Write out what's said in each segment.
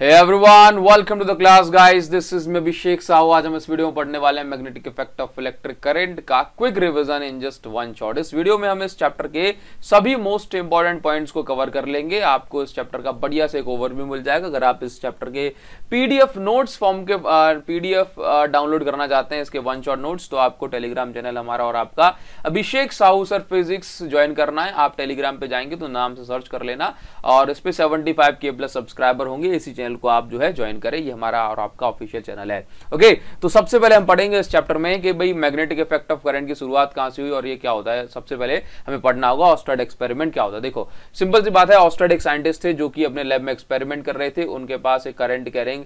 है everyone welcome to the class guys this is me Abhishek Sahu आज हम इस वीडियो में पढ़ने वाले हैं magnetic effect of electric current का quick revision in just one shot इस वीडियो में हम इस चैप्टर के सभी मोस्ट इंपॉर्टेंट पॉइंट्स को कवर कर लेंगे आपको इस चैप्टर का बढ़िया से एक ओवरव्यू मिल जाएगा अगर आप इस चैप्टर के पीडीएफ नोट्स फॉर्म के पीडीएफ डाउनलोड करना चाहते हैं इसके वन शॉट नोट्स तो आपको टेलीग्राम चैनल हमारा और आपका Abhishek Sahu sir physics join करना है आप टेलीग्राम पे जाएंगे तो नाम से सर्च कर लेना और इस पर सेवेंटी के प्लस सब्सक्राइबर होंगे इसी चैनल चैनल को आप जो है ज्वाइन करें ये हमारा और आपका ऑफिशियल चैनल है ओके तो सबसे पहले हम पढ़ेंगे इस चैप्टर में कि भाई मैग्नेटिक इफेक्ट ऑफ करंट की शुरुआत कहां से हुई और ये क्या होता है सबसे पहले हमें पढ़ना होगा ऑस्टर्ड एक्सपेरिमेंट क्या होता है देखो सिंपल सी बात है ऑस्टर्ड एक साइंटिस्ट थे जो कि अपने लैब में एक्सपेरिमेंट कर रहे थे उनके पास एक करंट कैरिंग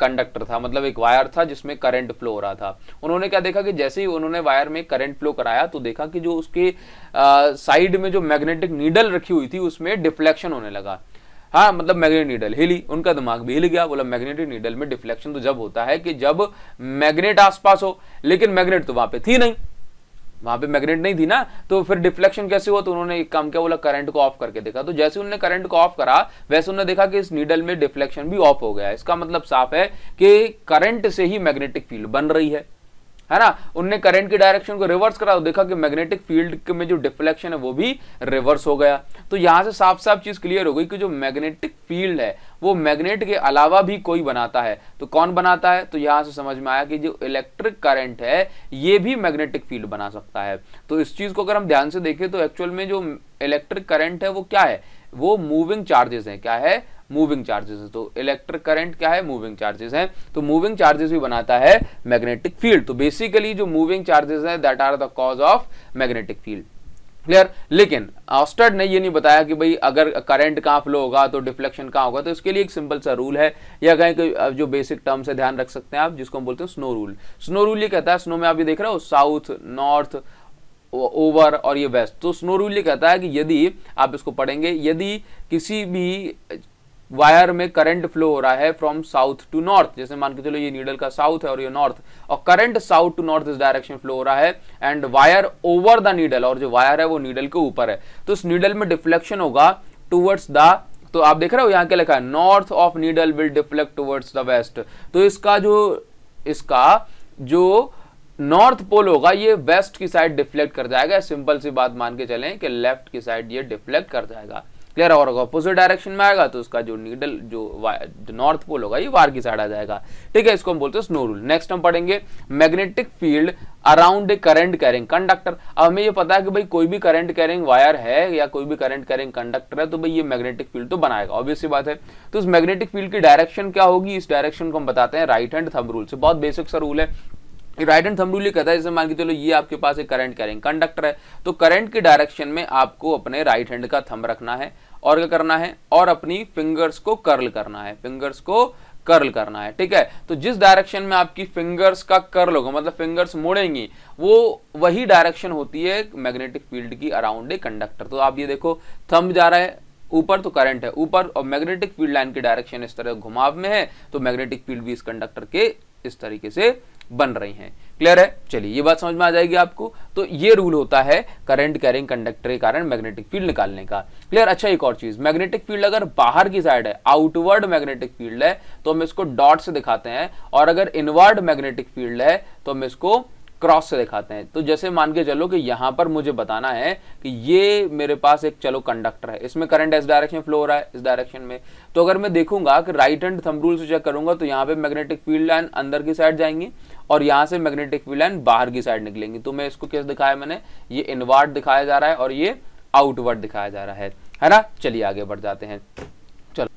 कंडक्टर था मतलब एक वायर था जिसमें करंट फ्लो हो रहा था उन्होंने क्या देखा कि जैसे ही उन्होंने वायर में करंट फ्लो कराया तो देखा कि जो उसके साइड में जो मैग्नेटिक नीडल रखी हुई थी उसमें डिफ्लेक्शन होने लगा हाँ मतलब मैग्नेट नीडल हिली उनका दिमाग भी हिल गया बोला मैग्नेटिक नीडल में डिफ्लेक्शन तो जब होता है कि जब मैग्नेट आसपास हो लेकिन मैग्नेट तो वहां पे थी नहीं वहां पे मैग्नेट नहीं थी ना तो फिर डिफ्लेक्शन कैसे हुआ तो उन्होंने एक काम किया बोला करंट को ऑफ करके देखा तो जैसे उन्होंने करंट को ऑफ करा वैसे उन्होंने देखा कि इस नीडल में डिफ्लेक्शन भी ऑफ हो गया इसका मतलब साफ है कि करंट से ही मैग्नेटिक फील्ड बन रही है है ना उनने करंट की डायरेक्शन को रिवर्स करा देखा कि मैग्नेटिक फील्ड में जो डिफ्लेक्शन है वो भी रिवर्स हो गया तो यहाँ से साफ साफ चीज क्लियर हो गई कि जो मैग्नेटिक फील्ड है वो मैग्नेट के अलावा भी कोई बनाता है तो कौन बनाता है तो यहां से समझ में आया कि जो इलेक्ट्रिक करंट है ये भी मैग्नेटिक फील्ड बना सकता है तो इस चीज को अगर हम ध्यान से देखें तो एक्चुअल में जो इलेक्ट्रिक करंट है वो क्या है वो मूविंग चार्जेस हैं क्या है मूविंग चार्जेस तो इलेक्ट्रिक करंट क्या है मूविंग चार्जेस हैं तो मूविंग चार्जेस भी बनाता है मैग्नेटिक फील्ड तो बेसिकली जो मूविंग चार्जेस हैं that are the cause of magnetic field clear लेकिन ऑस्टर्ड ने ये नहीं बताया कि भाई अगर करंट कहाँ फ्लो होगा तो डिफ्लेक्शन कहाँ होगा तो इसके लिए एक सिंपल सा रूल है या कहें कि जो बेसिक टर्म से ध्यान रख सकते हैं आप जिसको हम बोलते हैं स्नो रूल स्नो रूल ये कहता है स्नो में आप ये देख रहे हो साउथ नॉर्थ ओवर और ये वेस्ट तो स्नो रूल ये कहता है कि यदि आप इसको पढ़ेंगे यदि किसी भी वायर में करंट फ्लो हो रहा है फ्रॉम साउथ टू नॉर्थ जैसे मान के चलो ये नीडल का साउथ है और ये नॉर्थ और करंट साउथ टू नॉर्थ इस डायरेक्शन फ्लो हो रहा है and wire over the needle और जो वायर है वो नीडल के ऊपर है तो इस नीडल में डिफ्लेक्शन होगा टूवर्ड्स द तो आप देख रहे हो यहाँ क्या लिखा है north of needle will deflect towards the west तो इसका जो इसका जो नॉर्थ पोल होगा ये वेस्ट की साइड डिफ्लेक्ट कर जाएगा सिंपल सी बात मान के चलें कि लेफ्ट की साइड ये डिफ्लेक्ट कर जाएगा क्लियर और अपोजिट डायरेक्शन में आएगा तो उसका जो नीडल जो नॉर्थ पोल होगा ये वार की साइड आ जाएगा ठीक है इसको हम बोलते हैं स्नो रूल नेक्स्ट हम पढ़ेंगे magnetic field around a current carrying conductor अब हमें ये पता है कि भाई कोई भी करंट कैरिंग वायर है या कोई भी करंट कैरिंग कंडक्टर है तो भाई ये मैग्नेटिक फील्ड तो बनाएगा ऑब्वियसली बात है तो उस मैग्नेटिक फील्ड की डायरेक्शन क्या होगी इस डायरेक्शन को हम बताते हैं राइट हैंड थंब रूल से बहुत बेसिक सा रूल है राइट एंड थंब रूल कहता है जैसे मान के चलो ये आपके पास एक करंट कैरिंग कंडक्टर है तो करंट के डायरेक्शन में आपको अपने राइट हैंड का थंब रखना है और क्या करना है और अपनी फिंगर्स को कर्ल करना है फिंगर्स को कर्ल करना है ठीक है तो जिस डायरेक्शन में आपकी फिंगर्स का कर्ल होगा मतलब फिंगर्स मुड़ेंगी वो वही डायरेक्शन होती है मैग्नेटिक फील्ड की अराउंड ए कंडक्टर तो आप ये देखो थंब जा रहा है ऊपर तो करंट है ऊपर और मैग्नेटिक फील्ड लाइन के डायरेक्शन इस तरह घुमाव में है तो मैग्नेटिक फील्ड भी इस कंडक्टर के इस तरीके से बन रही हैं क्लियर है चलिए ये बात समझ में आ जाएगी आपको तो ये रूल होता है करंट कैरिंग कंडक्टर के कारण मैग्नेटिक फील्ड निकालने का क्लियर अच्छा एक और चीज मैग्नेटिक फील्ड अगर बाहर की साइड है आउटवर्ड मैग्नेटिक फील्ड है तो हम इसको डॉट से दिखाते हैं और अगर इनवर्ड मैग्नेटिक फील्ड है तो हम इसको क्रॉस से दिखाते हैं तो जैसे मान के चलो कि यहां पर मुझे बताना है कि ये मेरे पास एक चलो कंडक्टर है इसमें करंट इस डायरेक्शन फ्लो हो रहा है इस डायरेक्शन में तो अगर मैं देखूंगा कि राइट हैंड थंब रूल से चेक करूंगा तो यहाँ पे मैग्नेटिक फील्ड लाइन अंदर की साइड जाएंगी और यहां से मैग्नेटिक फील्ड लाइन बाहर की साइड निकलेंगी तो मैं इसको कैसे दिखाया मैंने ये इनवर्ट दिखाया जा रहा है और ये आउटवर्ड दिखाया जा रहा है है ना चलिए आगे बढ़ जाते हैं चलो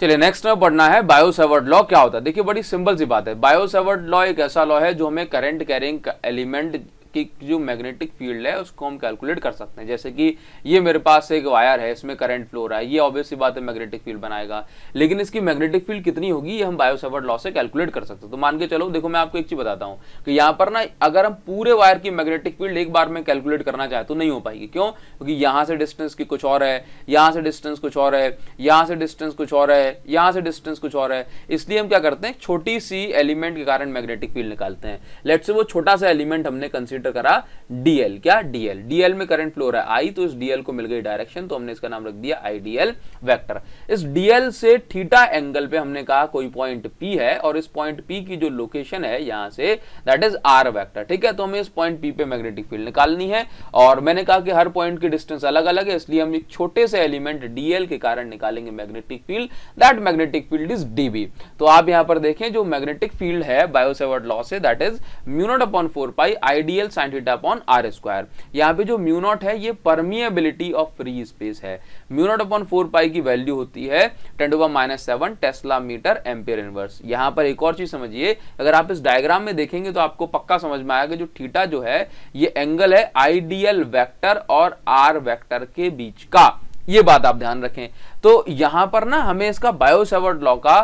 चलिए नेक्स्ट में पढ़ना है बायोसेवर्ड लॉ क्या होता है देखिए बड़ी सिंपल सी बात है बायोसेवर्ड लॉ एक ऐसा लॉ है जो हमें करंट कैरिंग एलिमेंट की जो मैग्नेटिक फील्ड है उसको हम कैलकुलेट कर सकते हैं जैसे कि ये मेरे पास एक वायर है इसमें करंट फ्लो रहा है ये ऑब्वियसली बात है मैग्नेटिक फील्ड बनाएगा लेकिन इसकी मैग्नेटिक फील्ड कितनी होगी ये हम बायोसेवर्ट लॉ से कैलकुलेट कर सकते हैं तो मान के चलो देखो मैं आपको एक चीज बताता हूँ कि यहाँ पर ना अगर हम पूरे वायर की मैग्नेटिक फील्ड एक बार में कैलकुलेट करना चाहें तो नहीं हो पाएगी क्यों क्योंकि यहाँ से डिस्टेंस की कुछ और है यहाँ से डिस्टेंस कुछ और है यहाँ से डिस्टेंस कुछ और है यहाँ से डिस्टेंस कुछ और है इसलिए हम क्या करते हैं छोटी सी एलिमेंट के कारण मैग्नेटिक फील्ड निकालते हैं लेट से वो छोटा सा एलिमेंट हमने कंसिडर एंटर करा डीएल क्या डीएल डीएल में करंट फ्लो रहा है आई तो इस डीएल को मिल गई डायरेक्शन तो हमने इसका नाम रख दिया आईडीएल वेक्टर इस डीएल से थीटा एंगल पे हमने कहा कोई पॉइंट पी है और इस पॉइंट पी की जो लोकेशन है यहां से दैट इज आर वेक्टर ठीक है तो हमें इस पॉइंट पी पे मैग्नेटिक फील्ड निकालनी है और मैंने कहा कि हर पॉइंट की डिस्टेंस अलग अलग है इसलिए हम एक छोटे से एलिमेंट डीएल के कारण निकालेंगे magnetic field that magnetic field is DB तो आप यहां पर देखें जो मैग्नेटिक फील्ड है बायोसेवर्ड लॉ से that is mu naught upon four pi IDL sine theta upon R square यहाँ पे जो म्यू नॉट है ये परमिएबिलिटी ऑफ फ्री स्पेस है mu naught upon four pi की वैल्यू होती है ten to minus seven tesla metre ampere inverse यहाँ पर एक और चीज समझिए अगर आप इस डायग्राम में देखेंगे तो आपको पक्का समझ में आएगा जो थीटा जो है ये एंगल है आइडियल वैक्टर और आर वैक्टर के बीच का ये बात आप ध्यान रखें तो यहां पर ना हमें इसका बायोसेवर्ड लॉ का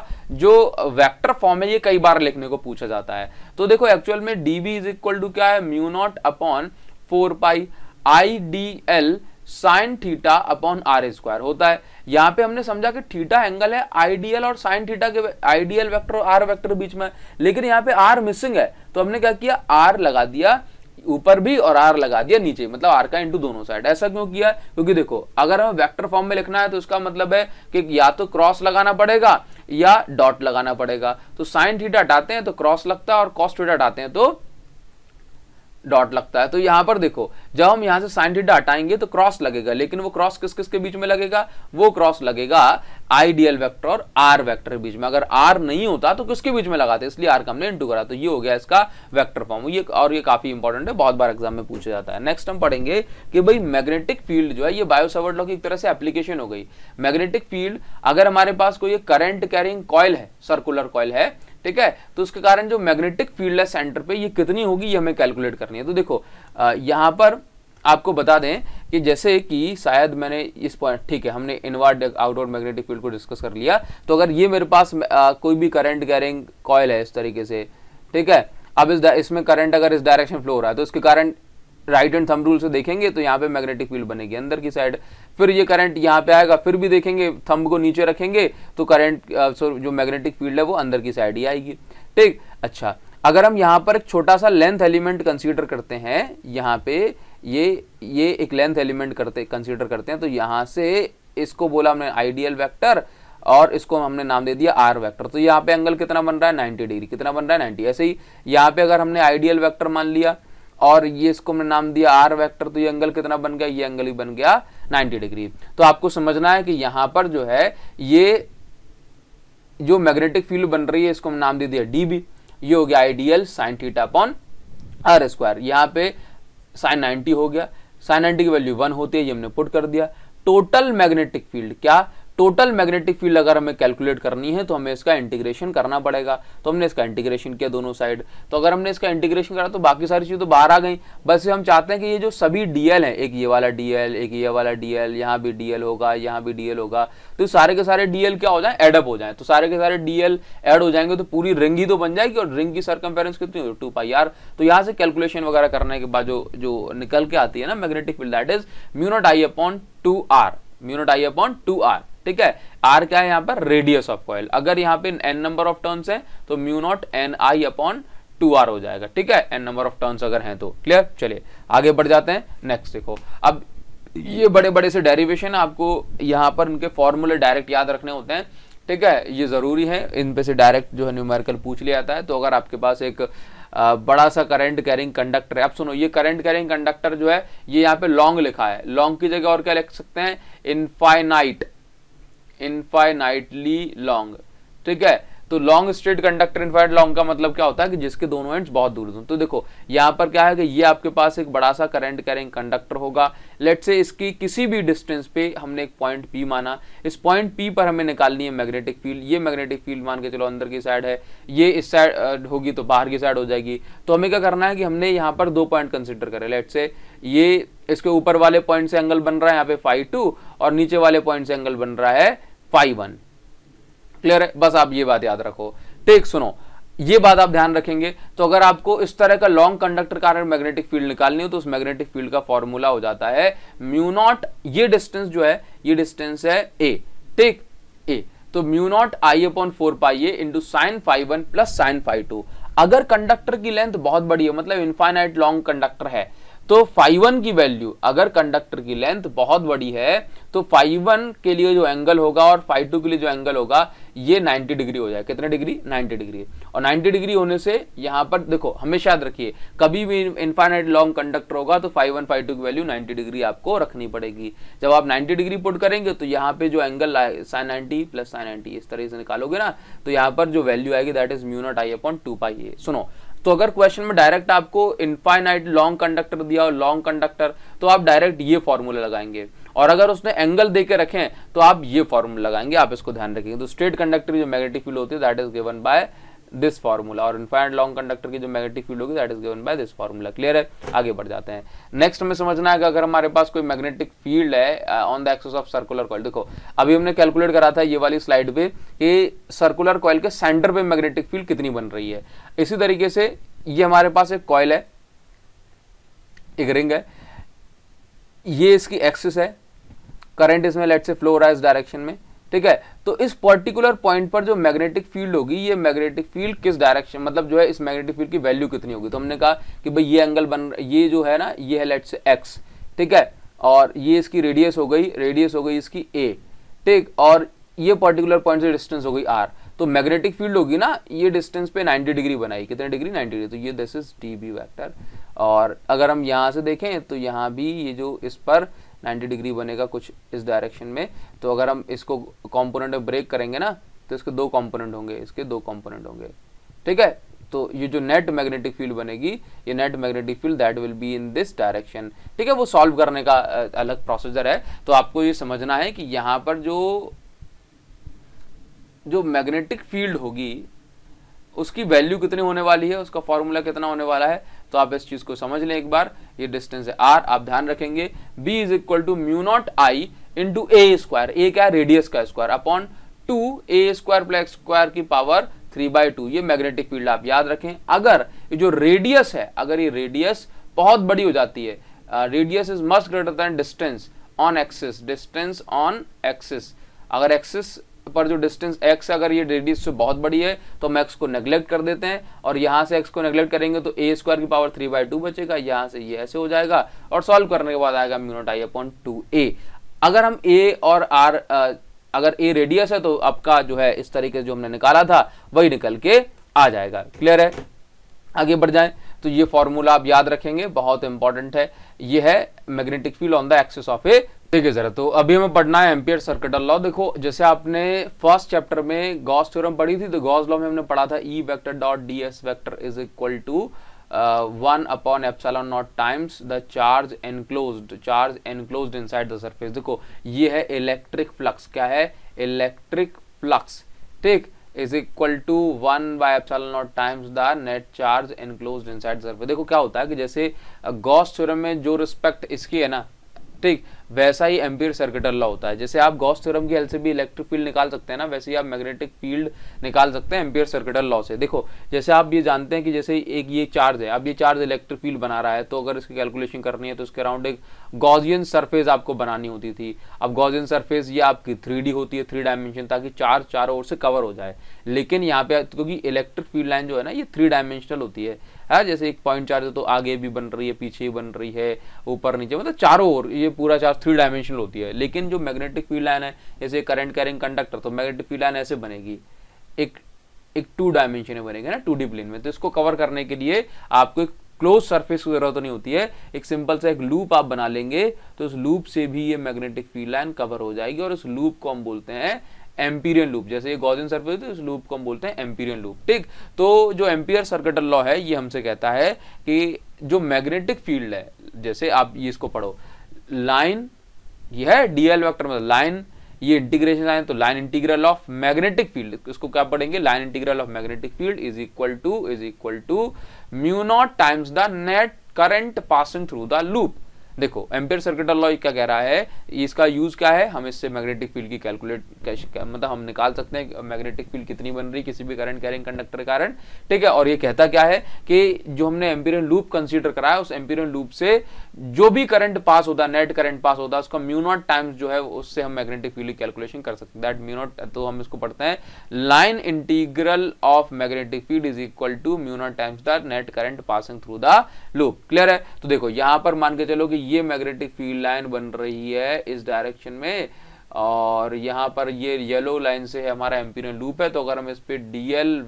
जो वेक्टर फॉर्म है ये कई बार लिखने को पूछा जाता है तो देखो एक्चुअल में D B is equal to क्या है mu naught upon four pi I D L sine theta upon R square होता है यहां पे हमने समझा कि थीटा एंगल है आईडीएल और साइन थीटा के आईडीएल वेक्टर और आर वेक्टर बीच में लेकिन यहाँ पे आर मिसिंग है तो हमने क्या किया आर लगा दिया ऊपर भी और आर लगा दिया नीचे मतलब आर का इंटू दोनों साइड ऐसा क्यों किया क्योंकि देखो अगर हमें वेक्टर फॉर्म में लिखना है तो उसका मतलब है कि या तो क्रॉस लगाना पड़ेगा या डॉट लगाना पड़ेगा तो साइन थीटा हटाते हैं तो क्रॉस लगता है और कॉस्ट थीटा हटाते हैं तो डॉट लगता है तो यहां पर देखो जब हम यहां से साइन थीटा हटाएंगे तो क्रॉस लगेगा लेकिन वो क्रॉस किस किस के बीच में लगेगा वो क्रॉस लगेगा आइडियल वेक्टर और आर वेक्टर के बीच में अगर आर नहीं होता तो किसके बीच में लगाते इसलिए आर का हमने इंटू करा तो ये हो गया इसका वेक्टर फॉर्म ये और ये काफी इंपॉर्टेंट है बहुत बार एग्जाम में पूछा जाता है नेक्स्ट हम पढ़ेंगे कि भाई मैग्नेटिक फील्ड जो है ये बायोसवर्ड लॉ की एक तरह से एप्लीकेशन हो गई मैग्नेटिक फील्ड अगर हमारे पास कोई करंट कैरिंग कॉयल है सर्कुलर कॉयल है ठीक है तो उसके कारण जो मैग्नेटिक फील्ड है सेंटर पे ये कितनी होगी ये हमें कैलकुलेट करनी है तो देखो यहाँ पर आपको बता दें कि जैसे कि शायद मैंने इस पॉइंट ठीक है हमने इनवर्ड आउटवर्ड मैग्नेटिक फील्ड को डिस्कस कर लिया तो अगर ये मेरे पास आ, कोई भी करंट कैरिंग कॉयल है इस तरीके से ठीक है अब इस इसमें करंट अगर इस डायरेक्शन फ्लो हो रहा है तो इसके कारण राइट एंड थम रूल से देखेंगे तो यहाँ पे मैग्नेटिक फील्ड बनेगी अंदर की साइड फिर ये करंट यहाँ पे आएगा फिर भी देखेंगे थम को नीचे रखेंगे तो करंट uh, जो मैग्नेटिक फील्ड है वो अंदर की साइड ही आएगी ठीक अच्छा अगर हम यहाँ पर एक छोटा सा लेंथ एलिमेंट कंसीडर करते हैं यहाँ पे ये ये एक लेंथ एलिमेंट करते कंसिडर करते हैं तो यहाँ से इसको बोला हमने आइडियल वैक्टर और इसको हमने नाम दे दिया आर वेक्टर तो यहाँ पे एंगल कितना बन रहा है 90 डिग्री कितना बन रहा है 90 ऐसे ही यहाँ पे अगर हमने आइडियल वेक्टर मान लिया और ये इसको मैंने नाम दिया आर वेक्टर तो ये एंगल कितना बन गया ये एंगल ही बन गया 90 डिग्री तो आपको समझना है कि यहां पर जो है ये जो मैग्नेटिक फील्ड बन रही है इसको हमने नाम दे दिया डी बी ये हो गया IDL sine theta upon R square यहाँ पे साइन 90 हो गया साइन 90 की वैल्यू वन होती है ये हमने पुट कर दिया टोटल मैग्नेटिक फील्ड क्या टोटल मैग्नेटिक फील्ड अगर हमें कैलकुलेट करनी है तो हमें इसका इंटीग्रेशन करना पड़ेगा तो हमने इसका इंटीग्रेशन किया दोनों साइड तो अगर हमने इसका इंटीग्रेशन करा तो बाकी सारी चीज़ें तो बाहर आ गई बस हम चाहते हैं कि ये जो सभी डी हैं एक ये वाला डी एक ये वाला डी यहाँ भी डी होगा यहाँ भी डी होगा तो, तो सारे के सारे डी क्या हो जाए एडअप हो जाए तो सारे के सारे डी एड हो जाएंगे तो पूरी रिंग ही तो बन जाएगी और रिंग की सरकमफेरेंस कितनी हो टू पाई आर तो यहाँ से कैलकुलेशन वगैरह करने के बाद जो जो निकल के आती है ना magnetic field that is mu naught I upon two R mu naught I upon two R ठीक है आर क्या है यहां पर रेडियस ऑफ कॉयल अगर यहां पे एन नंबर ऑफ टर्न्स है तो mu naught N I upon two R हो जाएगा ठीक है एन नंबर ऑफ टर्न्स अगर हैं तो क्लियर चलिए आगे बढ़ जाते हैं नेक्स्ट देखो अब ये बड़े बड़े से डेरिवेशन आपको यहां पर उनके फॉर्मूले डायरेक्ट याद रखने होते हैं ठीक है ये ज़रूरी है इन पे से डायरेक्ट जो है न्यूमेरिकल पूछ लिया जाता है तो अगर आपके पास एक बड़ा सा करंट कैरिंग कंडक्टर है आप सुनो ये करंट कैरिंग कंडक्टर जो है ये यहाँ पे लॉन्ग लिखा है लॉन्ग की जगह और क्या लिख सकते हैं इनफाइनाइट इनफाइनाइटली लॉन्ग ठीक है तो long straight conductor infinite long का मतलब क्या होता है कि जिसके दोनों एंड्स बहुत दूर दूर तो देखो यहाँ पर क्या है कि ये आपके पास एक बड़ा सा करंट कैरिंग कंडक्टर होगा लेट से इसकी किसी भी डिस्टेंस पे हमने एक पॉइंट पी माना इस पॉइंट पी पर हमें निकालनी है मैग्नेटिक फील्ड ये मैग्नेटिक फील्ड मान के चलो अंदर की साइड है ये इस साइड होगी तो बाहर की साइड हो जाएगी तो हमें क्या करना है कि हमने यहाँ पर दो पॉइंट कंसिडर करे लेट से ये इसके ऊपर वाले पॉइंट से एंगल बन रहा है यहाँ पे फाइव टू और नीचे वाले पॉइंट से एंगल बन रहा है फाइव वन क्लियर है बस आप ये बात याद रखो ठीक सुनो ये बात आप ध्यान रखेंगे तो अगर आपको इस तरह का लॉन्ग कंडक्टर कारण मैग्नेटिक फील्ड निकालनी हो तो उस मैग्नेटिक फील्ड का फॉर्मूला हो जाता है म्यूनॉट ये डिस्टेंस जो है ये डिस्टेंस है ए टेक ए तो mu naught I upon four pi a into sine phi one plus sine phi two अगर कंडक्टर की लेंथ बहुत बड़ी है मतलब इन्फाइनाइट लॉन्ग कंडक्टर है तो वन की वैल्यू अगर कंडक्टर की लेंथ बहुत बड़ी है तो वन के लिए जो एंगल होगा और फाइव टू के लिए जो एंगल होगा ये 90 डिग्री हो जाए कितने डिग्री 90 डिग्री और 90 डिग्री होने से यहाँ पर देखो हमेशा याद रखिए कभी भी इन्फाइनाइट लॉन्ग कंडक्टर होगा तो फाइव वन फाइव टू की वैल्यू 90 डिग्री आपको रखनी पड़ेगी जब आप 90 डिग्री पुट करेंगे तो यहाँ पे जो angle sine ninety plus sine ninety इस तरह से निकालोगे ना तो यहाँ पर जो वैल्यू आएगी that is mu naught I upon two pi a सुनो तो अगर क्वेश्चन में डायरेक्ट आपको इनफाइनाइट लॉन्ग कंडक्टर दिया और लॉन्ग कंडक्टर तो आप डायरेक्ट ये फॉर्मूला लगाएंगे और अगर उसने एंगल दे के रखें तो आप ये फॉर्मूला लगाएंगे आप इसको ध्यान रखेंगे तो स्ट्रेट कंडक्टर जो मैग्नेटिक फील्ड होती है that is given by this formula और इनफाइनाइट लॉन्ग कंडक्टर की जो मैग्नेटिक फील्ड होगी that is given by this formula clear है आगे बढ़ जाते हैं नेक्स्ट हमें समझना है कि अगर हमारे पास कोई मैग्नेटिक फील्ड है on the axis of circular coil देखो अभी हमने कैलकुलेट करा था ये वाली स्लाइड पे कि सर्कुलर कॉयल के सेंटर पे मैग्नेटिक फील्ड कितनी बन रही है इसी तरीके से ये हमारे पास एक कॉयल है एक रिंग है ये इसकी एक्सिस है करंट इसमें लेट से फ्लो हो रहा है इस डायरेक्शन में ठीक है तो इस पर्टिकुलर पॉइंट पर जो मैग्नेटिक फील्ड होगी ये मैग्नेटिक फील्ड किस डायरेक्शन मतलब जो है इस मैग्नेटिक फील्ड की वैल्यू कितनी होगी तो हमने कहा कि भाई ये एंगल बन ये जो है ना ये है लेट्स एक्स ठीक है और ये इसकी रेडियस हो गई रेडियस हो गई इसकी ए ठीक और ये पर्टिकुलर पॉइंट से डिस्टेंस हो गई आर तो मैग्नेटिक फील्ड होगी ना ये डिस्टेंस पे 90 डिग्री बनाई कितने डिग्री 90 डिग्री तो ये this is D B vector और अगर हम यहाँ से देखें तो यहाँ भी ये जो इस पर 90 डिग्री बनेगा कुछ इस डायरेक्शन में तो अगर हम इसको कॉम्पोनेंट में ब्रेक करेंगे ना तो इसके दो कॉम्पोनेंट होंगे इसके दो कॉम्पोनेंट होंगे ठीक है तो ये जो नेट मैग्नेटिक फील्ड बनेगी ये net magnetic field that will be in this direction ठीक है वो सॉल्व करने का अलग प्रोसीजर है तो आपको ये समझना है कि यहाँ पर जो जो मैग्नेटिक फील्ड होगी उसकी वैल्यू कितनी होने वाली है उसका फॉर्मूला कितना होने वाला है तो आप इस चीज को समझ लें एक बार ये डिस्टेंस है आर आप ध्यान रखेंगे B is equal to mu naught I into a square a क्या है रेडियस का square upon two a square plus square की पावर थ्री बाई टू ये मैग्नेटिक फील्ड आप याद रखें अगर ये जो रेडियस है अगर ये रेडियस बहुत बड़ी हो जाती है radius is must greater than distance on axis distance on axis अगर एक्सिस पर जो डिस्टेंस एक्स अगर ये रेडियस से बहुत बड़ी है तो हम एक्स को नेग्लेक्ट कर देते हैं और यहाँ से एक्स को नेग्लेक्ट करेंगे तो ए स्क्वायर की पावर थ्री बाई टू बचेगा यहाँ से ये ऐसे हो जाएगा और सॉल्व करने के बाद आएगा mu naught I upon two a अगर हम ए और आर अगर ए रेडियस है तो आपका जो है इस तरीके से जो हमने निकाला था वही निकल के आ जाएगा क्लियर है आगे बढ़ जाएं तो ये फॉर्मूला आप याद रखेंगे बहुत इंपॉर्टेंट है ये है magnetic field on the axis of a है जरा तो अभी हमें पढ़ना है एम्पियर सर्किटल लॉ देखो जैसे आपने फर्स्ट चैप्टर में गॉस थ्योरम पढ़ी थी तो गॉस लॉ में हमने पढ़ा था E vector dot D S vector is equal to one upon epsilon naught times the charge enclose charge enclose inside the surface देखो ये है इलेक्ट्रिक फ्लक्स क्या है इलेक्ट्रिक फ्लक्स ठीक is equal to one by epsilon naught times the net charge enclose inside surface देखो क्या होता है कि जैसे गॉस uh, थ्योरम में जो रिस्पेक्ट इसकी है ना ठीक वैसा ही एम्पियर सर्किटल लॉ होता है जैसे आप गॉस थ्योरम की हेल्प से भी इलेक्ट्रिक फील्ड निकाल सकते हैं ना वैसे ही आप मैग्नेटिक फील्ड निकाल सकते हैं एम्पियर सर्किटल लॉ से देखो जैसे आप ये जानते हैं कि जैसे एक ये चार्ज है अब ये चार्ज इलेक्ट्रिक फील्ड बना रहा है तो अगर इसकी कैलकुलेशन करनी है तो उसके अराउंड एक गॉजियन सरफेस आपको बनानी होती थी अब गॉजियन सरफेस ये आपकी थ्री होती है थ्री डायमेंशन ताकि चार्ज चारों ओर से कवर हो जाए लेकिन यहाँ पे क्योंकि इलेक्ट्रिक फील्ड लाइन जो है ना ये थ्री डायमेंशनल होती है है हाँ, जैसे एक पॉइंट चार्ज तो आगे भी बन रही है पीछे भी बन रही है ऊपर नीचे मतलब चारों ओर ये पूरा चार्ज थ्री डायमेंशनल होती है लेकिन जो मैग्नेटिक फील्ड लाइन है जैसे करंट कैरिंग कंडक्टर तो मैग्नेटिक फील्ड लाइन ऐसे बनेगी एक एक टू डायमेंशन में बनेगा ना टू डी प्लेन में तो इसको कवर करने के लिए आपको एक क्लोज सरफेस की जरूरत नहीं होती है एक सिंपल सा एक लूप आप बना लेंगे तो उस लूप से भी ये मैग्नेटिक फील्ड लाइन कवर हो जाएगी और उस लूप को हम बोलते हैं एम्पीरियन लूप जैसे ये गॉर्जियन सर्कल होती है उस लूप को हम बोलते हैं एम्पीरियन लूप ठीक तो जो एम्पियर सर्किटल लॉ है ये हमसे कहता है कि जो मैग्नेटिक फील्ड है जैसे आप ये इसको पढ़ो लाइन ये है डीएल वेक्टर मतलब लाइन ये इंटीग्रेशन लाइन तो line integral of magnetic field इसको क्या पढ़ेंगे line integral of magnetic field is equal to is equal to mu naught times the net current passing through the loop देखो ampere circuital law क्या कह रहा है इसका यूज क्या है हम इससे मैग्नेटिक फील्ड की कैलकुलेट मतलब हम निकाल सकते हैं मैग्नेटिक फील्ड कितनी बन रही किसी भी करंट कैरिंग कंडक्टर के कारण ठीक है और ये कहता क्या है कि जो हमने एम्पीरियन लूप कंसीडर कराया उस एम्पीरियन लूप से जो भी करंट पास होता है नेट करंट पास होता है उसका म्यू नॉट टाइम्स जो है उससे हम मैग्नेटिक फील्ड की कैलकुलेशन कर सकते हैं दैट म्यू नॉट तो हम इसको पढ़ते हैं line integral of magnetic field is equal to mu naught times the net current passing through the loop clear है तो देखो यहां पर मान के चलो कि ये मैग्नेटिक फील्ड लाइन बन रही है इस डायरेक्शन में और यहाँ पर ये येलो लाइन से है हमारा एम्पीरियल लूप है तो अगर हम इस पर डी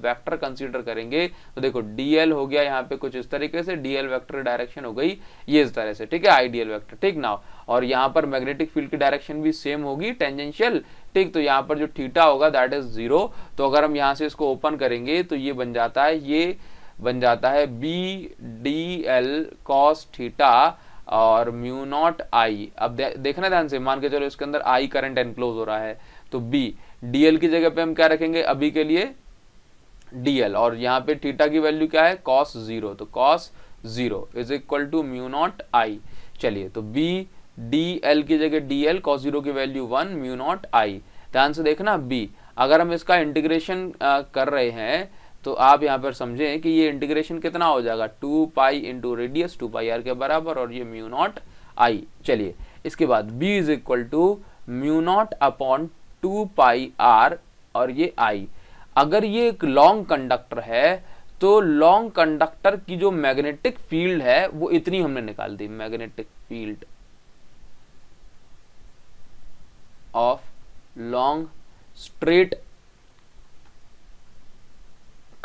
वेक्टर कंसीडर करेंगे तो देखो डीएल हो गया यहाँ पे कुछ इस तरीके से डीएल वेक्टर डायरेक्शन हो गई ये इस तरह से ठीक है आईडीएल वेक्टर ठीक ना और यहाँ पर मैग्नेटिक फील्ड की डायरेक्शन भी सेम होगी टेंजेंशियल ठीक तो यहाँ पर जो ठीटा होगा दैट इज जीरो तो अगर हम यहाँ से इसको ओपन करेंगे तो ये बन जाता है ये बन जाता है B D L cos theta और म्यू नॉट आई अब दे, देखना ध्यान से मान के चलो इसके अंदर आई करंट एनक्लोज हो रहा है तो बी डीएल की जगह पे हम क्या रखेंगे अभी के लिए डीएल और यहाँ पे थीटा की वैल्यू क्या है कॉस जीरो तो cos zero is equal to mu naught I चलिए तो बी डी एल की जगह डी एल कॉस जीरो की value one mu naught I ध्यान से देखना बी अगर हम इसका इंटीग्रेशन कर रहे हैं तो आप यहाँ पर समझें कि ये इंटीग्रेशन कितना हो जाएगा two pi into radius two pi R के बराबर और ये म्यू नॉट आई चलिए इसके बाद B is equal to mu naught upon two pi are और ये आई अगर ये एक लॉन्ग कंडक्टर है तो लॉन्ग कंडक्टर की जो मैग्नेटिक फील्ड है वो इतनी हमने निकाल दी magnetic field of long straight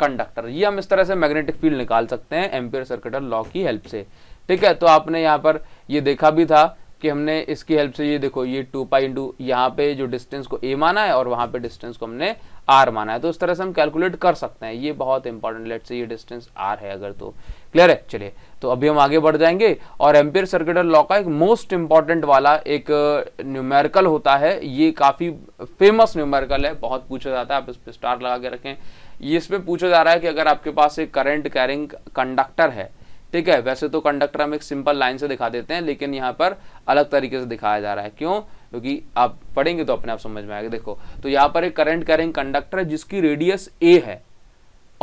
conductor ये हम इस तरह से मैग्नेटिक फील्ड निकाल सकते हैं एम्पियर सर्किटर लॉ की हेल्प से ठीक है तो आपने यहाँ पर ये देखा भी था कि हमने इसकी हेल्प से ये देखो ये टू पाई इंटू यहाँ पे जो डिस्टेंस को ए माना है और वहाँ पे डिस्टेंस को हमने आर माना है तो इस तरह से हम कैलकुलेट कर सकते हैं ये बहुत इंपॉर्टेंट लेट से ये डिस्टेंस आर है अगर तो क्लियर है चलिए तो अभी हम आगे बढ़ जाएंगे और एम्पियर सर्किटल लॉ का एक मोस्ट इंपॉर्टेंट वाला एक न्यूमेरिकल uh, होता है ये काफ़ी फेमस न्यूमेरिकल है बहुत पूछा जाता है आप इस पर स्टार लगा के रखें इसमें पूछा जा रहा है कि अगर आपके पास एक करेंट कैरिंग कंडक्टर है ठीक है वैसे तो कंडक्टर हम एक सिंपल लाइन से दिखा देते हैं लेकिन यहाँ पर अलग तरीके से दिखाया जा रहा है क्यों क्योंकि आप पढ़ेंगे तो अपने आप समझ में आएगा देखो तो यहाँ पर एक करंट कैरिंग कंडक्टर है जिसकी रेडियस ए है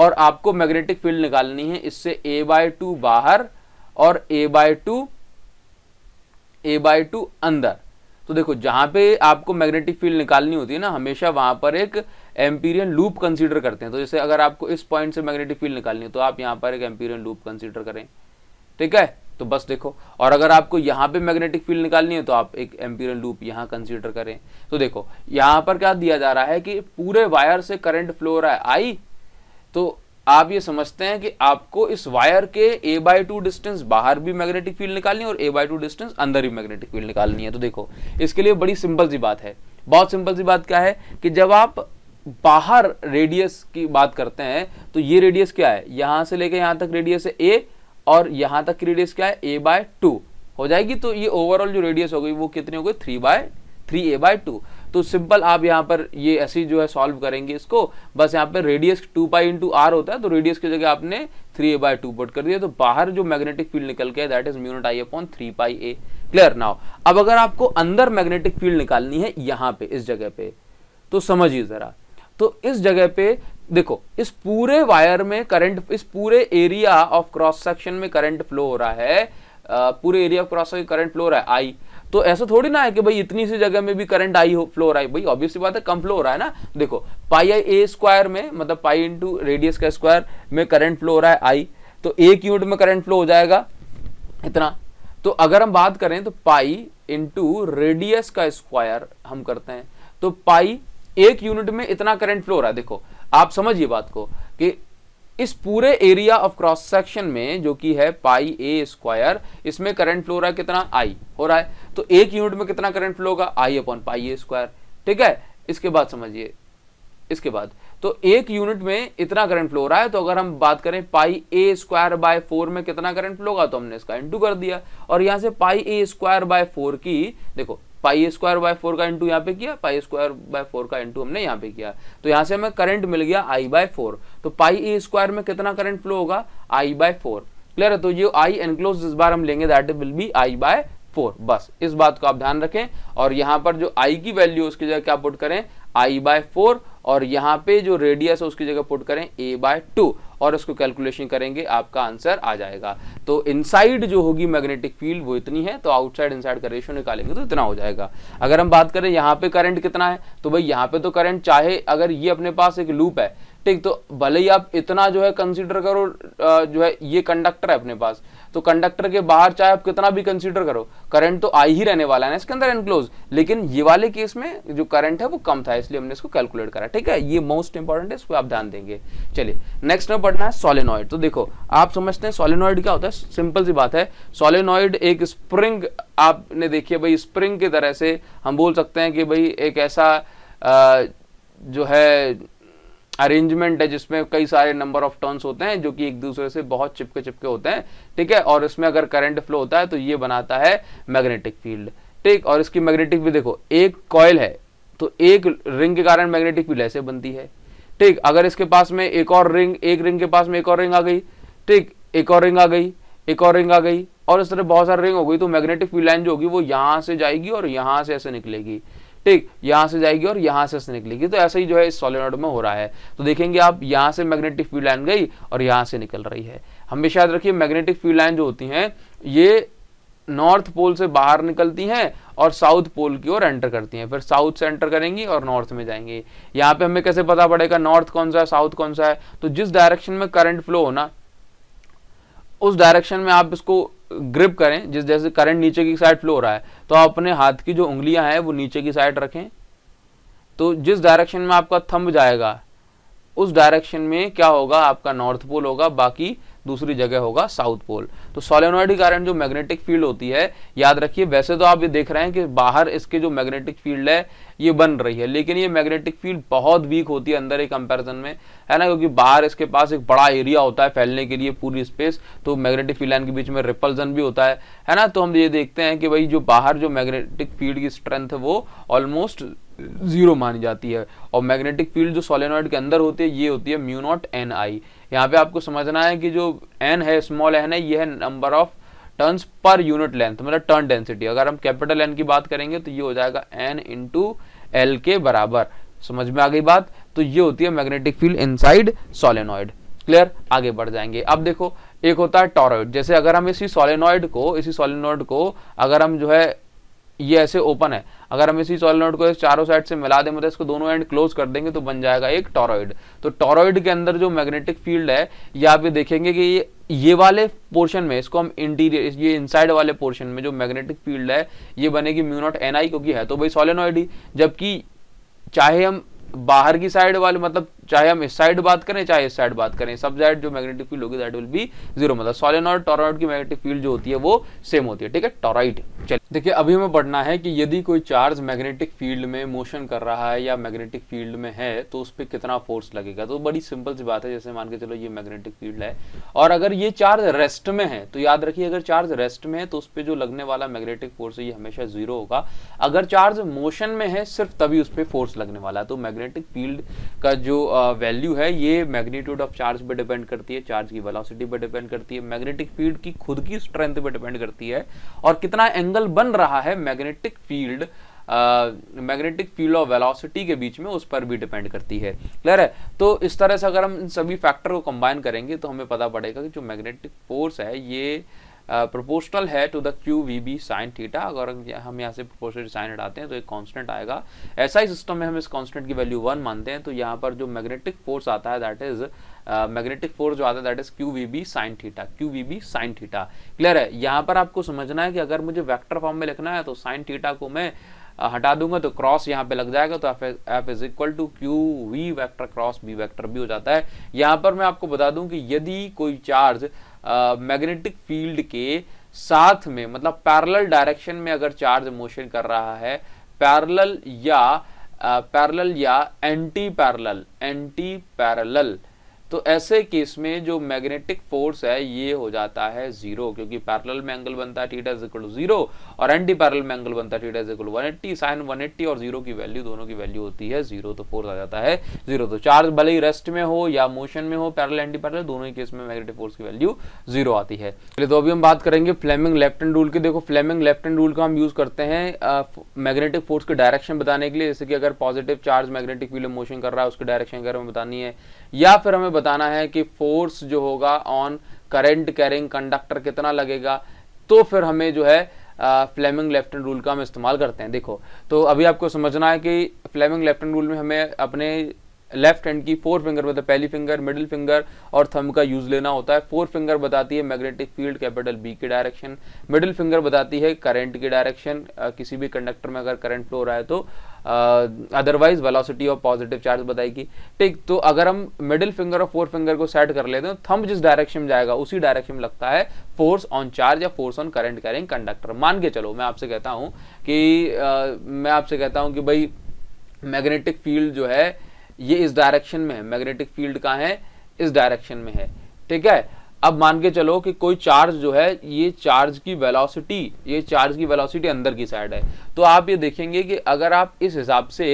और आपको मैग्नेटिक फील्ड निकालनी है इससे ए बाय टू बाहर और a by two a by two अंदर तो देखो जहां पे आपको मैग्नेटिक फील्ड निकालनी होती है ना हमेशा वहां पर एक एम्पीरियन लूप कंसीडर करते हैं तो जैसे अगर आपको इस पॉइंट से मैग्नेटिक फील्ड निकालनी है तो आप यहाँ पर एक एम्पीरियन लूप कंसीडर करें ठीक है तो बस देखो और अगर आपको यहाँ पे मैग्नेटिक फील्ड निकालनी है तो आप एक एम्पीरियन लूप यहाँ कंसीडर करें तो देखो यहाँ पर क्या दिया जा रहा है कि पूरे वायर से करंट फ्लो रहा है आई तो आप ये समझते हैं कि आपको इस वायर के ए बाई टू डिस्टेंस बाहर भी मैग्नेटिक फील्ड निकालनी है और ए बाई टू डिस्टेंस अंदर भी मैग्नेटिक फील्ड निकालनी है तो देखो इसके लिए बड़ी सिंपल सी बात है बहुत सिंपल सी बात क्या है कि जब आप बाहर रेडियस की बात करते हैं तो ये रेडियस क्या है यहां से लेकर यहां तक रेडियस है ए और यहां तक की रेडियस क्या है ए बाय टू हो जाएगी तो ये ओवरऑल जो रेडियस हो गई वो कितनी हो गई three by three a by two तो सिंपल आप यहां पर ये ऐसी जो है सॉल्व करेंगे इसको बस यहां पर radius two by into R होता है तो रेडियस की जगह आपने three a by two put कर दिया तो बाहर जो मैग्नेटिक फील्ड निकल के that is mu naught I upon three by a clear now अब अगर आपको अंदर मैग्नेटिक फील्ड निकालनी है यहां पे इस जगह पे तो समझिए जरा तो इस जगह पे देखो इस पूरे वायर में करंट इस पूरे एरिया ऑफ क्रॉस सेक्शन में करंट फ्लो हो रहा है पूरे area of cross section current flow हो रहा है आई तो ऐसा थोड़ी ना है कि भाई इतनी सी जगह में भी करंट आई हो फ्लो हो रहा है भाई ऑब्वियसली बात है कम फ्लो हो रहा है ना देखो पाई आई ए स्क्वायर में मतलब पाई इंटू रेडियस का स्क्वायर में करंट फ्लो हो रहा है आई तो एक यूनिट में करंट फ्लो हो जाएगा इतना तो अगर हम बात करें तो पाई इंटू रेडियस का स्क्वायर हम करते हैं तो पाई एक यूनिट में इतना करंट फ्लो हो रहा है देखो आप समझिए बात को कि इस पूरे एरिया ऑफ क्रॉस सेक्शन में जो कि है पाई ए स्क्वायर इसमें करंट फ्लो हो रहा है कितना आई हो रहा है तो एक यूनिट में कितना करंट फ्लो होगा आई अपॉन पाई ए स्क्वायर ठीक है इसके बाद समझिए इसके बाद तो एक यूनिट में इतना करंट फ्लो हो रहा है तो अगर हम बात करें pi A square by four में कितना करंट फ्लो होगा तो हमने इसका इंटू कर दिया और यहां से pi A square by four की देखो पाई स्क्वायर बाय फोर का इंटू यहाँ पे किया पाई स्क्वायर बाय फोर का इंटू हमने यहाँ पे किया तो यहाँ से हमें करंट मिल गया आई बाय फोर तो पाई ए स्क्वायर में कितना करंट फ्लो होगा आई बाय फोर क्लियर है तो ये आई एनक्लोज इस बार हम लेंगे that will be I by four बस इस बात को आप ध्यान रखें और यहाँ पर जो आई की वैल्यू उसकी जगह क्या पुट करें आई बाय फोर और यहाँ पे जो रेडियस है उसकी जगह पुट करें ए बाय टू और उसको कैलकुलेशन करेंगे आपका आंसर आ जाएगा तो इनसाइड जो होगी मैग्नेटिक फील्ड वो इतनी है तो आउटसाइड इनसाइड का रेशियो निकालेंगे तो इतना हो जाएगा अगर हम बात करें यहाँ पे करंट कितना है तो भाई यहाँ पे तो करंट चाहे अगर ये अपने पास एक लूप है ठीक तो भले ही आप इतना जो है कंसिडर करो जो है ये कंडक्टर है अपने पास तो कंडक्टर के बाहर चाहे आप कितना भी कंसिडर करो करंट तो आई ही रहने वाला है इसके अंदर एनक्लोज लेकिन ये वाले केस में जो करंट है वो कम था इसलिए हमने इसको कैलकुलेट करा ठीक है ये मोस्ट इंपॉर्टेंट है इसको आप ध्यान देंगे चलिए नेक्स्ट में पढ़ना है सोलिनॉइड तो देखो आप समझते हैं सोलिनॉइड क्या होता है सिंपल सी बात है सोलिनॉइड एक स्प्रिंग आपने देखिए भाई स्प्रिंग की तरह से हम बोल सकते हैं कि भाई एक ऐसा आ, जो है अरेंजमेंट है जिसमें कई सारे नंबर ऑफ टर्न्स होते हैं जो कि एक दूसरे से बहुत चिपके चिपके होते हैं ठीक है और इसमें अगर करंट फ्लो होता है तो ये बनाता है मैग्नेटिक फील्ड ठीक और इसकी मैग्नेटिक भी देखो एक कॉयल है तो एक रिंग के कारण मैग्नेटिक फील्ड ऐसे बनती है ठीक अगर इसके पास में एक और रिंग एक रिंग के पास में एक और रिंग आ गई ठीक एक और रिंग आ गई एक और रिंग आ गई और इस तरह बहुत सारी रिंग हो गई तो मैग्नेटिक फील्ड लाइन जो होगी वो यहाँ से जाएगी और यहाँ से ऐसे निकलेगी ठीक यहां से जाएगी और यहां से निकलेगी तो ऐसा ही जो है इस सॉलिनॉइड में हो रहा है तो देखेंगे आप यहां से मैग्नेटिक फील्ड लाइन गई और यहां से निकल रही है हमेशा याद रखिए मैग्नेटिक फील्ड लाइन जो होती हैं ये नॉर्थ पोल से बाहर निकलती हैं और साउथ पोल की ओर एंटर करती हैं फिर साउथ से एंटर करेंगी और नॉर्थ में जाएंगी यहां पे हमें कैसे पता पड़ेगा नॉर्थ कौन सा है साउथ कौन सा है तो जिस डायरेक्शन में करंट फ्लो होना उस डायरेक्शन में आप इसको ग्रिप करें जिस जैसे करंट नीचे की साइड फ्लो हो रहा है तो आप अपने हाथ की जो उंगलियां हैं वो नीचे की साइड रखें तो जिस डायरेक्शन में आपका थंब जाएगा उस डायरेक्शन में क्या होगा आपका नॉर्थ पोल होगा बाकी दूसरी जगह होगा साउथ पोल तो सोलेनोइड के कारण जो मैग्नेटिक फील्ड होती है याद रखिए वैसे तो आप ये देख रहे हैं कि बाहर इसके जो मैग्नेटिक फील्ड है ये बन रही है लेकिन ये मैग्नेटिक फील्ड बहुत वीक होती है अंदर के कंपैरिजन में है ना क्योंकि बाहर इसके पास एक बड़ा एरिया होता है फैलने के लिए पूरी स्पेस तो मैग्नेटिक फील्ड लाइन के बीच में रिपल्जन भी होता है है ना तो हम ये देखते हैं कि भाई जो बाहर जो मैग्नेटिक फील्ड की स्ट्रेंथ है वो ऑलमोस्ट जीरो मानी जाती है और मैग्नेटिक फील्ड जो सोलेनॉइड के अंदर होती है ये होती है म्यू नॉट एन आई यहाँ पे आपको समझना है कि जो एन है स्मॉल एन है यह है number of turns per unit length मतलब टर्न डेंसिटी अगर हम कैपिटल एन की बात करेंगे तो ये हो जाएगा एन इंटू एल के बराबर समझ में आ गई बात तो ये होती है magnetic field inside solenoid clear आगे बढ़ जाएंगे अब देखो एक होता है टॉरॉइड जैसे अगर हम इसी सोलेनॉइड को इसी सोलेनॉइड को अगर हम जो है ये ऐसे ओपन है अगर हम इसी सॉलिनोड को इस चारों साइड से मिला दें मतलब इसको दोनों एंड क्लोज कर देंगे तो बन जाएगा एक टॉरॉइड तो टॉरॉइड के अंदर जो मैग्नेटिक फील्ड है ये आप ये देखेंगे कि ये ये वाले पोर्शन में इसको हम इंटीरियर ये इनसाइड वाले पोर्शन में जो मैग्नेटिक फील्ड है ये बनेगी म्यूनोट एनआई एन क्योंकि है तो भाई सॉलिनॉइड ही जबकि चाहे हम बाहर की साइड वाले मतलब चाहे हम इस साइड बात करें चाहे इस साइड बात करें सब साइड जो मैग्नेटिक फील्ड होगी दैट विल बी जीरो मतलब सोलेनॉइड टोराइड की मैग्नेटिक फील्ड जो होती है वो सेम होती है ठीक है टोराइड चलिए देखिए अभी हमें पढ़ना है कि यदि कोई चार्ज मैग्नेटिक फील्ड में मोशन कर रहा है या मैग्नेटिक फील्ड में है तो उस पर कितना फोर्स लगेगा तो बड़ी सिंपल सी बात है जैसे मान के चलो ये मैग्नेटिक फील्ड है और अगर ये चार्ज रेस्ट में है तो याद रखिए अगर चार्ज रेस्ट में है तो उस पर जो लगने वाला मैग्नेटिक फोर्स है ये हमेशा जीरो होगा अगर चार्ज मोशन में है सिर्फ तभी उस पर फोर्स लगने वाला है तो मैग्नेटिक फील्ड का जो वैल्यू है ये मैग्नीट्यूड ऑफ चार्ज पर डिपेंड करती है चार्ज की वेलोसिटी पर डिपेंड करती है मैग्नेटिक फील्ड की खुद की स्ट्रेंथ पर डिपेंड करती है और कितना एंगल बन रहा है मैग्नेटिक फील्ड मैग्नेटिक फील्ड और वेलोसिटी के बीच में उस पर भी डिपेंड करती है क्लियर है तो इस तरह से अगर हम इन सभी फैक्टर को कंबाइन करेंगे तो हमें पता पड़ेगा कि जो मैग्नेटिक फोर्स है ये uh, प्रोपोर्शनल uh, है to the q v B sine theta अगर हम यहाँ से प्रोपोर्शनल साइन हटाते हैं तो एक कांस्टेंट आएगा ऐसा ही सिस्टम में हम इस कांस्टेंट की वैल्यू वन मानते हैं तो यहाँ पर जो मैग्नेटिक फोर्स आता है दैट इज मैग्नेटिक फोर्स जो आता है that is q v B sine theta q v B sine theta clear है यहाँ पर आपको समझना है कि अगर मुझे वैक्टर फॉर्म में लिखना है तो साइन थीटा को मैं uh, हटा दूंगा तो क्रॉस यहाँ पे लग जाएगा तो F is equal to q v vector cross B vector भी हो जाता है यहाँ पर मैं आपको बता दूं कि यदि कोई चार्ज मैग्नेटिक फील्ड के साथ में मतलब पैरेलल डायरेक्शन में अगर चार्ज मोशन कर रहा है पैरेलल या पैरेलल या एंटी पैरेलल एंटी पैरेलल तो ऐसे केस में जो मैग्नेटिक फोर्स है ये हो जाता है जीरो क्योंकि पैरेलल में एंगल बनता है theta is equal to zero और एंटी पैरेलल में एंगल बनता है theta is equal one eighty sine one eighty और जीरो की वैल्यू दोनों की वैल्यू होती है जीरो तो फोर्स आ जाता है जीरो तो चार्ज भले ही रेस्ट में हो या मोशन में हो पैरल एंटी पैरल दोनों ही केस में मैग्नेटिक फोर्स की वैल्यू जीरो आती है चलिए तो अभी हम बात करेंगे फ्लेमिंग लेफ्ट हैंड रूल की देखो फ्लेमिंग लेफ्ट हैंड रूल का हम यूज करते हैं मैग्नेटिक फोर्स के डायरेक्शन बताने के लिए जैसे कि अगर positive charge magnetic field motion कर रहा है उसकी डायरेक्शन अगर हमें बतानी है या फिर हमें बताना है कि फोर्स जो होगा ऑन करंट कैरिंग कंडक्टर कितना लगेगा तो फिर हमें जो है फ्लेमिंग लेफ्ट एंड रूल का हम इस्तेमाल करते हैं देखो तो अभी आपको समझना है कि फ्लेमिंग लेफ्ट एंड रूल में हमें अपने लेफ्ट हैंड की फोर फिंगर मतलब पहली फिंगर मिडिल फिंगर और थंब का यूज लेना होता है फोर फिंगर बताती है मैग्नेटिक फील्ड कैपिटल बी की डायरेक्शन मिडिल फिंगर बताती है करंट की डायरेक्शन किसी भी कंडक्टर में अगर करंट फ्लो रहा है तो अदरवाइज वेलोसिटी और पॉजिटिव चार्ज बताएगी ठीक तो अगर हम मिडिल फिंगर और फोर फिंगर को सेट कर लेते हैं थंब तो जिस डायरेक्शन में जाएगा उसी डायरेक्शन में लगता है फोर्स ऑन चार्ज या force on current carrying conductor मान के चलो मैं आपसे कहता हूँ कि मैं आपसे कहता हूँ कि भाई मैग्नेटिक फील्ड जो है ये इस डायरेक्शन में है मैग्नेटिक फील्ड कहाँ है इस डायरेक्शन में है ठीक है अब मान के चलो कि कोई चार्ज जो है ये चार्ज की वेलोसिटी ये चार्ज की वेलोसिटी अंदर की साइड है तो आप ये देखेंगे कि अगर आप इस हिसाब से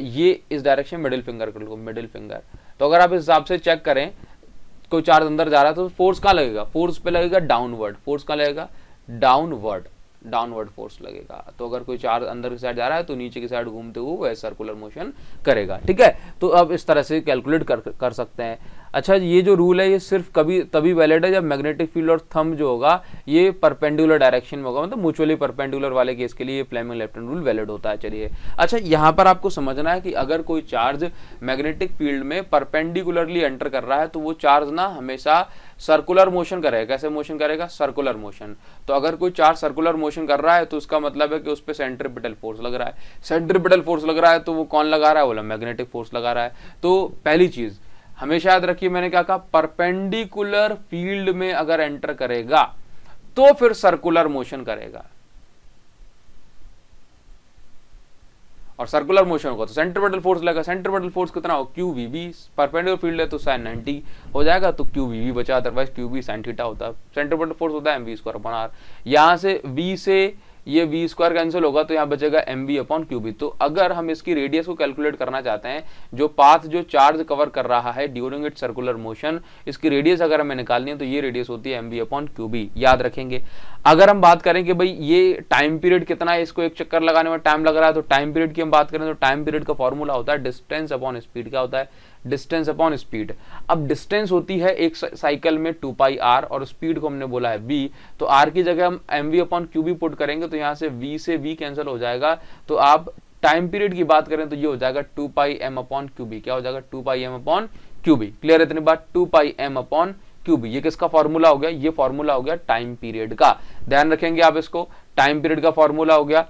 ये इस डायरेक्शन मिडिल फिंगर कर लो मिडिल फिंगर तो अगर आप इस हिसाब से चेक करें कोई चार्ज अंदर जा रहा है तो फोर्स कहाँ लगेगा फोर्स पे लगेगा डाउनवर्ड फोर्स कहाँ लगेगा डाउनवर्ड डाउनवर्ड फोर्स लगेगा तो अगर कोई चार्ज अंदर की साइड जा रहा है तो नीचे की साइड घूमते हुए वह सर्कुलर मोशन करेगा ठीक है तो अब इस तरह से कैलकुलेट कर, कर सकते हैं अच्छा ये जो रूल है ये सिर्फ कभी तभी वैलिड है जब मैग्नेटिक फील्ड और थंब जो होगा ये परपेंडुलर डायरेक्शन में होगा मतलब म्यूचुअली परपेंडुलर वाले केस के लिए ये फ्लेमिंग लेफ्टन रूल वैलिड होता है चलिए अच्छा यहाँ पर आपको समझना है कि अगर कोई चार्ज मैग्नेटिक फील्ड में परपेंडिकुलरली एंटर कर रहा है तो वो चार्ज ना हमेशा सर्कुलर मोशन करेगा कैसे मोशन करेगा सर्कुलर मोशन तो अगर कोई चार्ज सर्कुलर मोशन कर रहा है तो उसका मतलब है कि उस पर सेंट्रिपिटल फोर्स लग रहा है सेंट्रिपिटल फोर्स लग रहा है तो वो कौन लगा रहा है बोला मैग्नेटिक फोर्स लगा रहा है तो पहली चीज़ हमेशा याद रखिए मैंने क्या कहा परपेंडिकुलर फील्ड में अगर एंटर करेगा तो फिर सर्कुलर मोशन करेगा और सर्कुलर मोशन होगा तो सेंट्रोमेटल फोर्स लगेगा सेंट्रोमेटल फोर्स कितना हो q v B perpendicular field है तो साइन नाइनटी हो जाएगा तो क्यू वी बी बचा otherwise q B sine theta होता है सेंट्रोमेटल फोर्स होता है एम वी स्क्वायर बना यहां से वी से ये वी स्क्वायर कैंसिल होगा तो यहाँ बचेगा एम बी अपॉन क्यूबी तो अगर हम इसकी रेडियस को कैलकुलेट करना चाहते हैं जो पाथ जो चार्ज कवर कर रहा है ड्यूरिंग इट सर्कुलर मोशन इसकी रेडियस अगर हमें निकालनी है तो ये रेडियस होती है एम बी अपॉन क्यूबी याद रखेंगे अगर हम बात करें कि भाई ये टाइम पीरियड कितना है इसको एक चक्कर लगाने में टाइम लग रहा है तो टाइम पीरियड की हम बात करें तो टाइम पीरियड का फॉर्मूला होता है डिस्टेंस अपॉन स्पीड का होता है डिस्टेंस अपॉन स्पीड अब डिस्टेंस होती है एक साइकिल में टू पाई आर और स्पीड को हमने बोला है वी तो आर की जगह हम एम वी अपॉन क्यू भी पुट करेंगे तो यहाँ से वी से वी कैंसिल हो जाएगा तो आप टाइम पीरियड की बात करें तो ये हो जाएगा two pi m upon q B क्या हो जाएगा two pi m upon q B clear इतनी बात two pi m upon q B ये किसका फॉर्मूला हो गया ये फॉर्मूला हो गया टाइम पीरियड का ध्यान रखेंगे आप इसको टाइम पीरियड का फॉर्मूला हो गया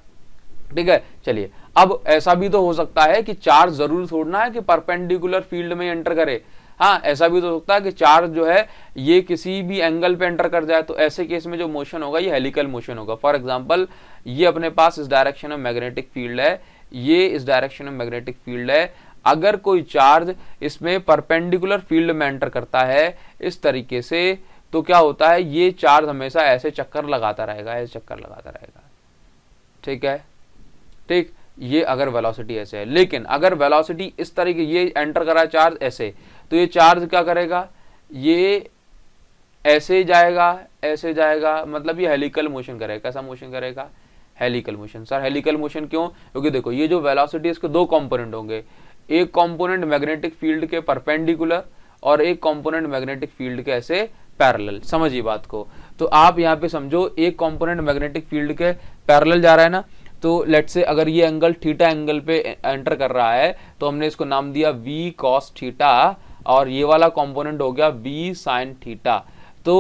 ठीक है चलिए अब ऐसा भी तो हो सकता है कि चार्ज जरूर छोड़ना है कि परपेंडिकुलर फील्ड में एंटर करे हाँ ऐसा भी तो हो सकता है कि चार्ज जो है ये किसी भी एंगल पे एंटर कर जाए तो ऐसे केस में जो मोशन होगा ये हेलिकल मोशन होगा फॉर एग्जाम्पल ये अपने पास इस डायरेक्शन में मैग्नेटिक फील्ड है ये इस डायरेक्शन में मैग्नेटिक फील्ड है अगर कोई चार्ज इसमें परपेंडिकुलर फील्ड में एंटर करता है इस तरीके से तो क्या होता है ये चार्ज हमेशा ऐसे चक्कर लगाता रहेगा ऐसे चक्कर लगाता रहेगा ठीक है ठीक ये अगर वेलोसिटी ऐसे है लेकिन अगर वेलोसिटी इस तरीके ये एंटर करा चार्ज ऐसे तो ये चार्ज क्या करेगा ये ऐसे जाएगा ऐसे जाएगा मतलब ये हेलिकल मोशन करेगा कैसा मोशन करेगा helical motion sir helical motion क्यों क्योंकि देखो ये जो वेलोसिटी इसके दो कॉम्पोनेंट होंगे एक कॉम्पोनेंट मैग्नेटिक फील्ड के परपेंडिकुलर और एक कॉम्पोनेंट मैग्नेटिक फील्ड के ऐसे पैरेलल समझिए बात को तो आप यहाँ पे समझो एक कॉम्पोनेंट मैग्नेटिक फील्ड के पैरेलल जा रहा है ना तो लेट से अगर ये एंगल थीटा एंगल पे एंटर कर रहा है तो हमने इसको नाम दिया वी कॉस थीटा और ये वाला कंपोनेंट हो गया वी साइन थीटा तो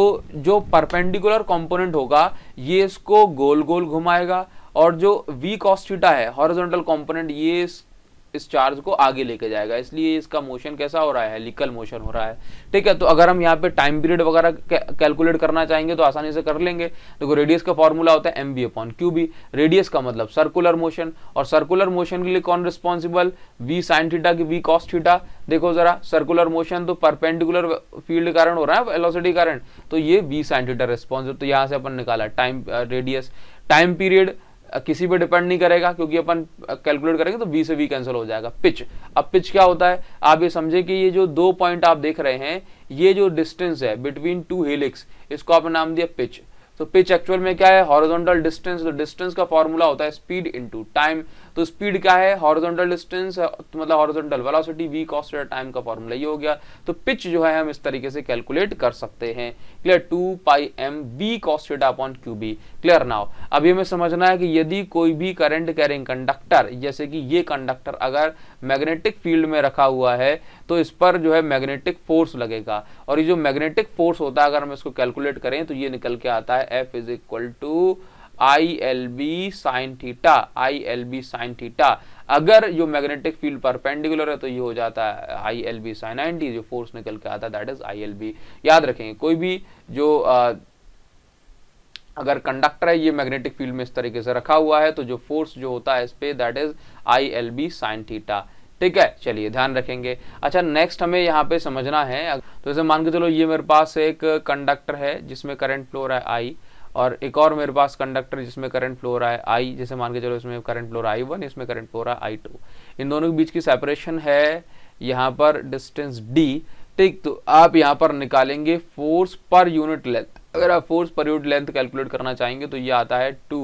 जो परपेंडिकुलर कंपोनेंट होगा ये इसको गोल गोल घुमाएगा और जो वी कॉस थीटा है हॉरिजॉन्टल कंपोनेंट ये इस इस चार्ज को आगे लेके जाएगा इसलिए इसका मोशन कैसा हो रहा है हेलिकल मोशन हो रहा है ठीक है तो अगर हम यहाँ पे टाइम पीरियड वगैरह कैलकुलेट करना चाहेंगे तो आसानी से कर लेंगे देखो रेडियस का फॉर्मूला होता है m B upon q B radius का मतलब सर्कुलर मोशन और सर्कुलर मोशन के लिए कौन रिस्पॉन्सिबल वी साइन थीटा की वी कॉस थीटा देखो जरा सर्कुलर मोशन तो परपेंडिकुलर फील्ड कारण हो रहा है वेलोसिटी कारण तो ये वी साइन थीटा रिस्पॉन्सिबल तो यहाँ से अपन निकाला टाइम रेडियस टाइम पीरियड किसी पे डिपेंड नहीं करेगा क्योंकि अपन कैलकुलेट करेंगे तो बी से बी कैंसिल हो जाएगा पिच अब पिच क्या होता है आप ये समझे कि ये जो दो पॉइंट आप देख रहे हैं ये जो डिस्टेंस है बिटवीन टू हेलिक्स इसको आपने नाम दिया पिच तो पिच एक्चुअल में क्या है हॉरिजॉन्टल डिस्टेंस तो डिस्टेंस का फॉर्मूला होता है स्पीड इनटू टाइम तो स्पीड क्या है हॉरिजॉन्टल डिस्टेंस तो मतलब horizontal velocity v cos time का फॉर्मूला ये हो गया तो पिच जो है हम इस तरीके से कैलकुलेट कर सकते हैं clear two pi m B cos upon q B clear now अभी हमें समझना है कि यदि कोई भी करंट कैरिंग कंडक्टर जैसे कि ये कंडक्टर अगर मैग्नेटिक फील्ड में रखा हुआ है तो इस पर जो है मैग्नेटिक फोर्स लगेगा और ये जो मैग्नेटिक फोर्स होता है अगर हम इसको कैलकुलेट करें तो ये निकल के आता है F is equal to I L B sine theta I L B sine theta अगर जो मैग्नेटिक फील्ड परपेंडिकुलर है तो ये हो जाता है I L B sine ninety जो फोर्स निकल के आता है that is I L B याद रखेंगे कोई भी जो आ, अगर कंडक्टर है ये मैग्नेटिक फील्ड में इस तरीके से रखा हुआ है तो जो फोर्स जो होता है इस पे that is I L B sine theta ठीक है चलिए ध्यान रखेंगे अच्छा नेक्स्ट हमें यहाँ पे समझना है तो जैसे मान के चलो ये मेरे पास एक कंडक्टर है जिसमें करंट फ्लो रहा है आई और एक और मेरे पास कंडक्टर जिसमें करंट फ्लो रहा है आई जैसे मान के चलो इसमें करंट फ्लो रहा है आई वन इसमें करंट फ्लो रहा है आई टू इन दोनों के बीच की सेपरेशन है यहाँ पर डिस्टेंस डी ठीक तो आप यहाँ पर निकालेंगे फोर्स पर यूनिट लेंथ अगर आप फोर्स पर यूनिट लेंथ कैलकुलेट करना चाहेंगे तो ये आता है टू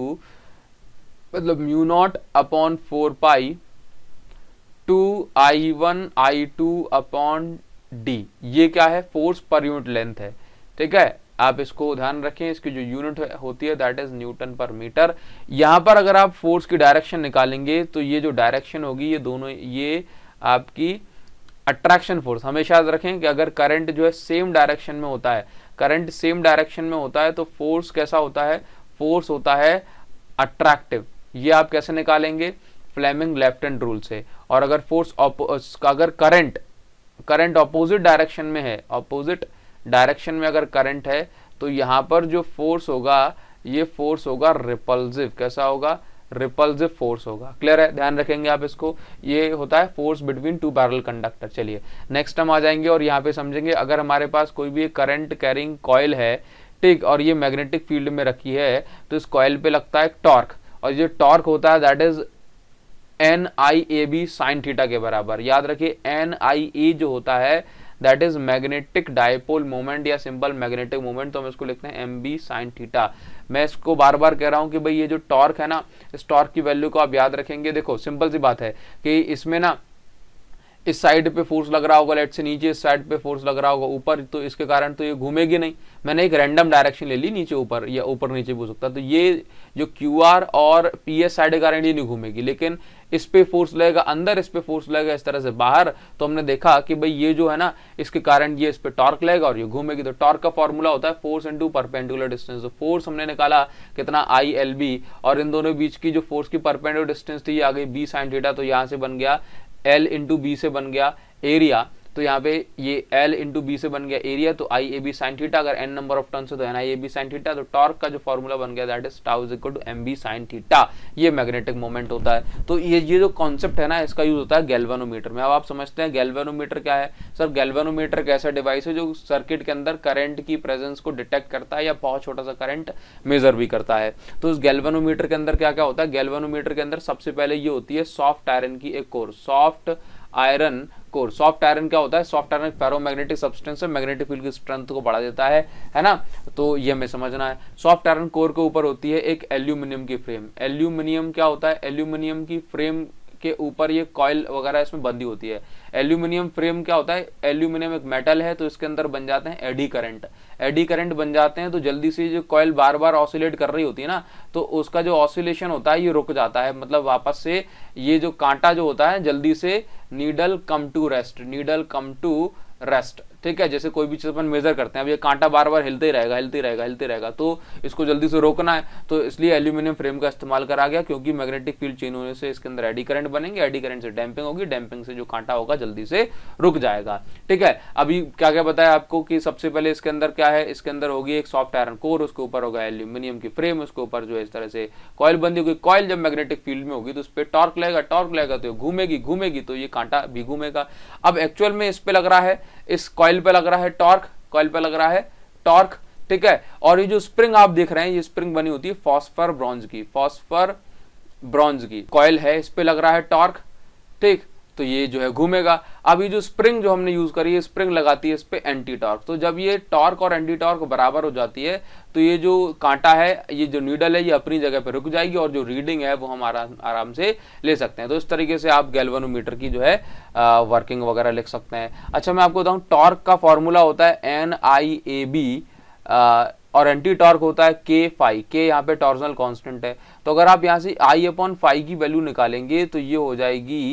मतलब mu naught upon four pi two I one I two upon d ये क्या है फोर्स पर यूनिट लेंथ है ठीक है आप इसको ध्यान रखें इसकी जो यूनिट होती है that is newton per metre यहां पर अगर आप फोर्स की डायरेक्शन निकालेंगे तो ये जो डायरेक्शन होगी ये दोनों ये आपकी अट्रैक्शन फोर्स हमेशा याद रखें कि अगर करंट जो है सेम डायरेक्शन में होता है करंट सेम डायरेक्शन में होता है तो फोर्स कैसा होता है फोर्स होता है अट्रैक्टिव ये आप कैसे निकालेंगे फ्लेमिंग लेफ्ट एंड रूल से और अगर फोर्स अगर करंट करंट ऑपोजिट डायरेक्शन में है ऑपोजिट डायरेक्शन में अगर करंट है तो यहाँ पर जो फोर्स होगा ये फोर्स होगा रिपल्सिव कैसा होगा रिपल्सिव फोर्स होगा क्लियर है ध्यान रखेंगे आप इसको ये होता है force between two parallel conductor चलिए नेक्स्ट हम आ जाएंगे और यहाँ पे समझेंगे अगर हमारे पास कोई भी करंट कैरिंग कॉयल है ठीक और ये मैग्नेटिक फील्ड में रखी है तो इस कॉयल पे लगता है टॉर्क और ये टॉर्क होता है that is N I A B sine theta के बराबर याद रखिए एन आई ए जो होता है that is magnetic dipole moment या सिंपल मैग्नेटिक मोमेंट तो हम इसको लिखते हैं एम बी साइन थीटा मैं इसको बार बार कह रहा हूँ कि भाई ये जो टॉर्क है ना इस टॉर्क की वैल्यू को आप याद रखेंगे देखो सिंपल सी बात है कि इसमें ना इस साइड पे फोर्स लग रहा होगा लेट से नीचे इस साइड पे फोर्स लग रहा होगा ऊपर तो इसके कारण तो ये घूमेगी नहीं मैंने एक रैंडम डायरेक्शन ले ली नीचे ऊपर या ऊपर नीचे भी हो सकता तो ये जो क्यू आर और पी एस साइड के कारण ये नहीं घूमेगी लेकिन इस पर फोर्स लगेगा अंदर इस पे फोर्स लगेगा इस तरह से बाहर तो हमने देखा कि भाई ये जो है ना इसके कारण ये इस पर टॉर्क लगेगा और ये घूमेगी तो टॉर्क का फॉर्मूला होता है फोर्स इंटू परपेंडिकुलर डिस्टेंस तो फोर्स हमने निकाला कितना आई एल बी और इन दोनों बीच की जो फोर्स की परपेंडिकुलर डिस्टेंस थी ये आ गई बी साइन थीटा तो यहाँ से बन गया एल इंटू बी से बन गया एरिया तो यहाँ पे ये एल इंटू बी से बन गया एरिया तो I A B sine theta अगर एन नंबर ऑफ टर्न से तो N I A B sine theta तो टॉर्क का जो फॉर्मूला बन गया that is tau is equal to M B sine theta ये मैग्नेटिक मोमेंट होता है तो ये ये जो कॉन्सेप्ट है ना इसका यूज होता है गैल्वेनोमीटर में अब आप समझते हैं गैल्वेनोमीटर क्या है सर गैल्वेनोमीटर एक ऐसा डिवाइस है जो सर्किट के अंदर करंट की प्रेजेंस को डिटेक्ट करता है या बहुत छोटा सा करंट मेजर भी करता है तो उस गैल्वेनोमीटर के अंदर क्या क्या होता है गैल्वेनोमीटर के अंदर सबसे पहले ये होती है सॉफ्ट आयरन की एक core soft iron core soft iron क्या होता है सॉफ्ट आयरन फेरोमैग्नेटिक सब्सटेंस है मैग्नेटिक फील्ड की स्ट्रेंथ को बढ़ा देता है है ना तो ये हमें समझना है सॉफ्ट आयरन कोर के ऊपर होती है एक एल्यूमिनियम की फ्रेम एल्यूमिनियम क्या होता है एल्यूमिनियम की फ्रेम के ऊपर ये कॉयल वगैरह इसमें बंदी होती है एल्यूमिनियम फ्रेम क्या होता है एल्यूमिनियम एक मेटल है तो इसके अंदर बन जाते हैं एडी करंट एडी करंट बन जाते हैं तो जल्दी से जो कॉयल बार बार ऑसिलेट कर रही होती है ना तो उसका जो ऑसिलेशन होता है ये रुक जाता है मतलब वापस से ये जो कांटा जो होता है जल्दी से needle come to rest needle come to rest ठीक है जैसे कोई भी चीज़ अपन मेजर करते हैं अब ये कांटा बार बार हिलते ही रहेगा हिलते रहेगा हिलते रहेगा तो इसको जल्दी से रोकना है तो इसलिए एल्यूमिनियम फ्रेम का इस्तेमाल करा गया क्योंकि मैग्नेटिक फील्ड चेंज होने से इसके अंदर एडी करंट बनेंगे एडी करंट से डैम्पिंग होगी डैम्पिंग से जो कांटा होगा जल्दी से रुक जाएगा ठीक है अभी क्या क्या बताया आपको कि सबसे पहले इसके अंदर क्या है इसके अंदर होगी एक सॉफ्ट आयरन कोर उसके ऊपर होगा एल्यूमिनियम की फ्रेम उसके ऊपर जो है इस तरह से कॉयल बंदी होगी कॉयल जब मैग्नेटिक फील्ड में होगी तो उस पर टॉर्क लगेगा टॉर्क लगेगा तो घूमेगी घूमेगी तो ये कांटा भी घूमेगा अब एक्चुअल में इस पर लग रहा है इस कॉयल कॉइल पे लग रहा है टॉर्क कॉइल पे लग रहा है टॉर्क ठीक है और ये जो स्प्रिंग आप देख रहे हैं ये स्प्रिंग बनी होती है फॉस्फर ब्रॉन्ज की फॉस्फर ब्रॉन्ज की कॉयल है इस पे लग रहा है टॉर्क ठीक तो ये जो है घूमेगा अब ये जो स्प्रिंग जो हमने यूज करी है स्प्रिंग लगाती है इस पर एंटी टॉर्क तो जब ये टॉर्क और एंटी टॉर्क बराबर हो जाती है तो ये जो कांटा है ये जो नीडल है ये अपनी जगह पर रुक जाएगी और जो रीडिंग है वो हम आराम आराम से ले सकते हैं तो इस तरीके से आप गैल्वानोमीटर की जो है आ, वर्किंग वगैरह लिख सकते हैं अच्छा मैं आपको बताऊँ टॉर्क का फॉर्मूला होता है एन आई ए बी और एंटी टॉर्क होता है के फाइव के यहाँ पे टॉर्जनल कांस्टेंट है तो अगर आप यहाँ से आई अपॉन फाइव की वैल्यू निकालेंगे तो ये हो जाएगी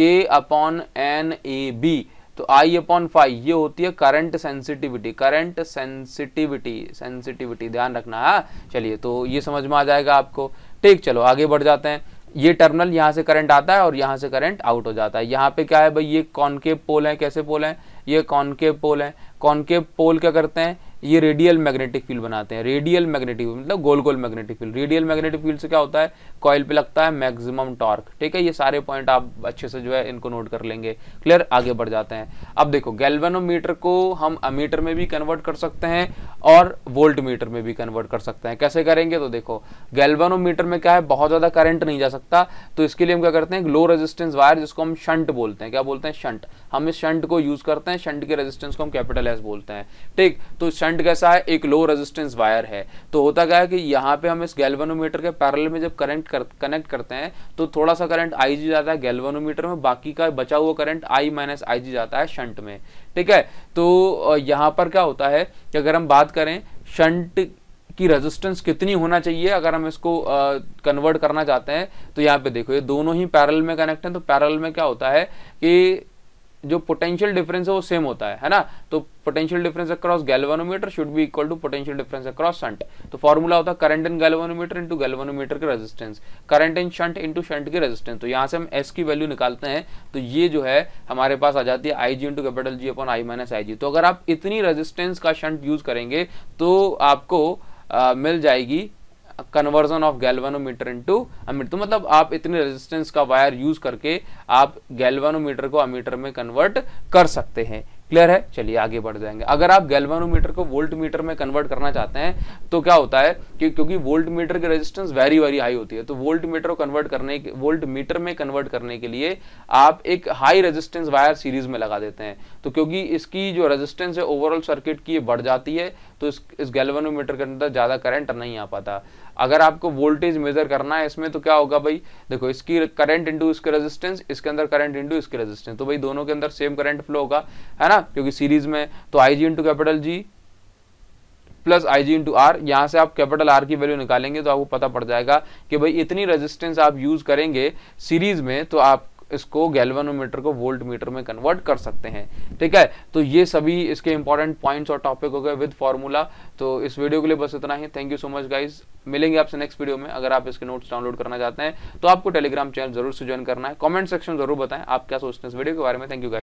के अपॉन एन ए बी तो आई अपॉन फाइव ये होती है current sensitivity current sensitivity sensitivity ध्यान रखना है हाँ? चलिए तो ये समझ में आ जाएगा आपको ठीक चलो आगे बढ़ जाते हैं ये टर्मिनल यहाँ से करंट आता है और यहाँ से करंट आउट हो जाता है यहाँ पे क्या है भाई ये कॉनकेव पोल है कैसे पोल है ये कॉनकेव पोल है कॉनकेव पोल क्या करते हैं ये रेडियल मैग्नेटिक फील्ड बनाते हैं रेडियल मैग्नेटिक मतलब गोल गोल magnetic field radial magnetic field से क्या होता है कॉयल पे लगता है मैक्सिमम टॉर्क ठीक है ये सारे पॉइंट आप अच्छे से जो है इनको नोट कर लेंगे क्लियर आगे बढ़ जाते हैं अब देखो गैल्वेनोमीटर को हम अमीटर में भी कन्वर्ट कर सकते हैं और वोल्ट मीटर में भी कन्वर्ट कर सकते हैं कैसे करेंगे तो देखो गैल्वेनोमीटर में क्या है बहुत ज़्यादा करंट नहीं जा सकता तो इसके लिए हम क्या करते हैं लो रेजिस्टेंस वायर जिसको हम शंट बोलते हैं क्या बोलते हैं शंट हम इस शंट को यूज़ करते हैं शंट के रेजिस्टेंस को हम कैपिटल एस बोलते हैं ठीक तो शंट शंट कैसा है एक लो रेजिस्टेंस वायर है तो होता क्या है कि यहाँ पे हम इस गैल्वेनोमीटर के पैरल में जब करंट कर, कनेक्ट करते हैं तो थोड़ा सा करंट आई जी जाता है गैल्वेनोमीटर में बाकी का बचा हुआ करंट आई माइनस आई जी जाता है शंट में ठीक है तो यहाँ पर क्या होता है कि अगर हम बात करें शंट की रेजिस्टेंस कितनी होना चाहिए अगर हम इसको कन्वर्ट करना चाहते हैं तो यहाँ पे देखो ये दोनों ही पैरल में कनेक्ट हैं तो पैरल में क्या होता है कि जो पोटेंशियल डिफरेंस है वो सेम होता है है ना तो potential difference across galvanometer should be equal to potential difference across shunt तो फॉर्मूला होता है current in galvanometer into galvanometer के resistance current in shunt into shunt के रेजिस्टेंस तो यहाँ से हम एस की वैल्यू निकालते हैं तो ये जो है हमारे पास आ जाती है I G into capital G upon I minus I G तो अगर आप इतनी रेजिस्टेंस का शंट यूज करेंगे तो आपको आ, मिल जाएगी conversion of galvanometer into ammeter तो मतलब आप इतने रेजिस्टेंस का वायर यूज करके आप गैल्वानोमीटर को अमीटर में कन्वर्ट कर सकते हैं क्लियर है चलिए आगे बढ़ जाएंगे अगर आप गैल्वानोमीटर को वोल्ट मीटर में कन्वर्ट करना चाहते हैं तो क्या होता है कि क्योंकि वोल्ट मीटर की रेजिस्टेंस वेरी वेरी हाई होती है तो वोल्ट मीटर को कन्वर्ट करने के वोल्ट मीटर में कन्वर्ट करने के लिए आप एक हाई रेजिस्टेंस वायर सीरीज में लगा देते हैं तो क्योंकि इसकी जो रेजिस्टेंस है ओवरऑल सर्किट की बढ़ जाती है तो इस, इस गैल्वानोमीटर के अंदर ज़्यादा करंट नहीं आ पाता अगर आपको वोल्टेज मेजर करना है इसमें तो क्या होगा भाई देखो इसकी करंट इंटू इसके रेजिस्टेंस इसके अंदर करंट इंटू इसके रेजिस्टेंस तो भाई दोनों के अंदर सेम करंट फ्लो होगा है ना क्योंकि सीरीज में तो I G into capital G plus I G into R यहाँ से आप कैपिटल आर की वैल्यू निकालेंगे तो आपको पता पड़ जाएगा कि भाई इतनी रेजिस्टेंस आप यूज करेंगे सीरीज में तो आप इसको गैल्वानोमीटर को वोल्ट मीटर में कन्वर्ट कर सकते हैं ठीक है तो ये सभी इसके इंपॉर्टेंट पॉइंट्स और टॉपिक हो गए विद फॉर्मूला तो इस वीडियो के लिए बस इतना ही thank you so much guys मिलेंगे आपसे नेक्स्ट वीडियो में अगर आप इसके नोट्स डाउनलोड करना चाहते हैं तो आपको टेलीग्राम चैनल जरूर से ज्वाइन करना है कॉमेंट सेक्शन जरूर बताएं आप क्या सोचते हैं इस वीडियो के बारे में थैंक यू